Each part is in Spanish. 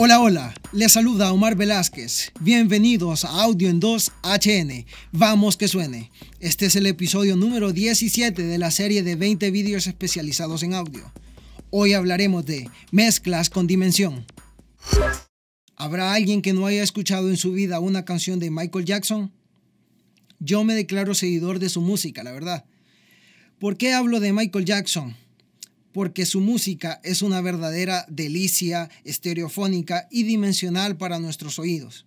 Hola, hola, les saluda Omar Velázquez. Bienvenidos a Audio en 2 HN. Vamos que suene. Este es el episodio número 17 de la serie de 20 vídeos especializados en audio. Hoy hablaremos de mezclas con dimensión. ¿Habrá alguien que no haya escuchado en su vida una canción de Michael Jackson? Yo me declaro seguidor de su música, la verdad. ¿Por qué hablo de Michael Jackson? porque su música es una verdadera delicia estereofónica y dimensional para nuestros oídos.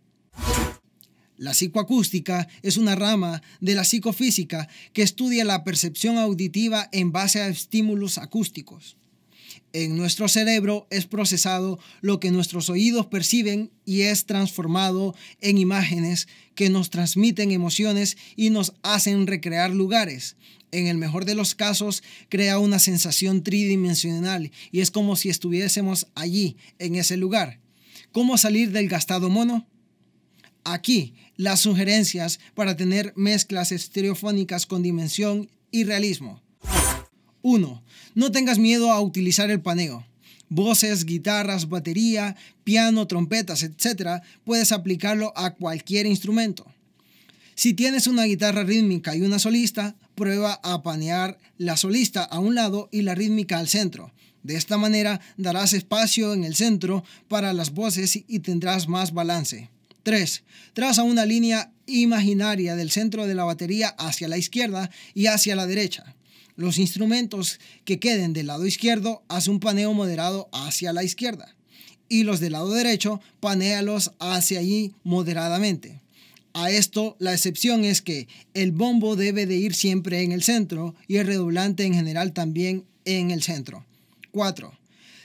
La psicoacústica es una rama de la psicofísica que estudia la percepción auditiva en base a estímulos acústicos. En nuestro cerebro es procesado lo que nuestros oídos perciben y es transformado en imágenes que nos transmiten emociones y nos hacen recrear lugares. En el mejor de los casos, crea una sensación tridimensional y es como si estuviésemos allí, en ese lugar. ¿Cómo salir del gastado mono? Aquí, las sugerencias para tener mezclas estereofónicas con dimensión y realismo. 1. No tengas miedo a utilizar el paneo. Voces, guitarras, batería, piano, trompetas, etc. Puedes aplicarlo a cualquier instrumento. Si tienes una guitarra rítmica y una solista, prueba a panear la solista a un lado y la rítmica al centro. De esta manera darás espacio en el centro para las voces y tendrás más balance. 3. Traza una línea imaginaria del centro de la batería hacia la izquierda y hacia la derecha los instrumentos que queden del lado izquierdo, hacen un paneo moderado hacia la izquierda. Y los del lado derecho, panéalos hacia allí moderadamente. A esto la excepción es que el bombo debe de ir siempre en el centro y el redoblante en general también en el centro. 4.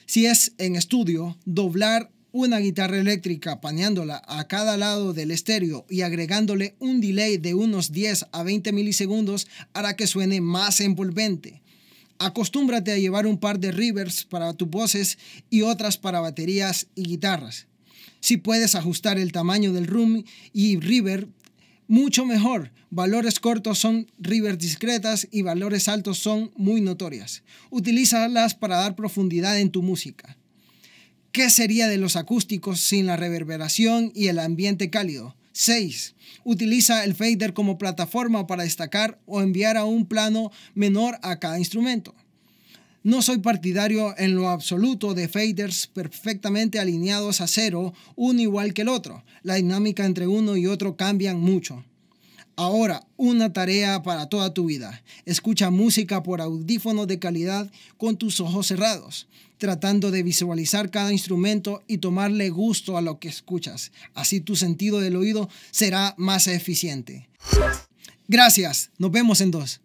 Si es en estudio, doblar una guitarra eléctrica paneándola a cada lado del estéreo y agregándole un delay de unos 10 a 20 milisegundos hará que suene más envolvente. Acostúmbrate a llevar un par de rivers para tus voces y otras para baterías y guitarras. Si puedes ajustar el tamaño del room y river, mucho mejor. Valores cortos son rivers discretas y valores altos son muy notorias. Utilízalas para dar profundidad en tu música. ¿Qué sería de los acústicos sin la reverberación y el ambiente cálido? 6. Utiliza el fader como plataforma para destacar o enviar a un plano menor a cada instrumento. No soy partidario en lo absoluto de faders perfectamente alineados a cero, uno igual que el otro. La dinámica entre uno y otro cambian mucho. Ahora, una tarea para toda tu vida. Escucha música por audífonos de calidad con tus ojos cerrados, tratando de visualizar cada instrumento y tomarle gusto a lo que escuchas. Así tu sentido del oído será más eficiente. Gracias, nos vemos en dos.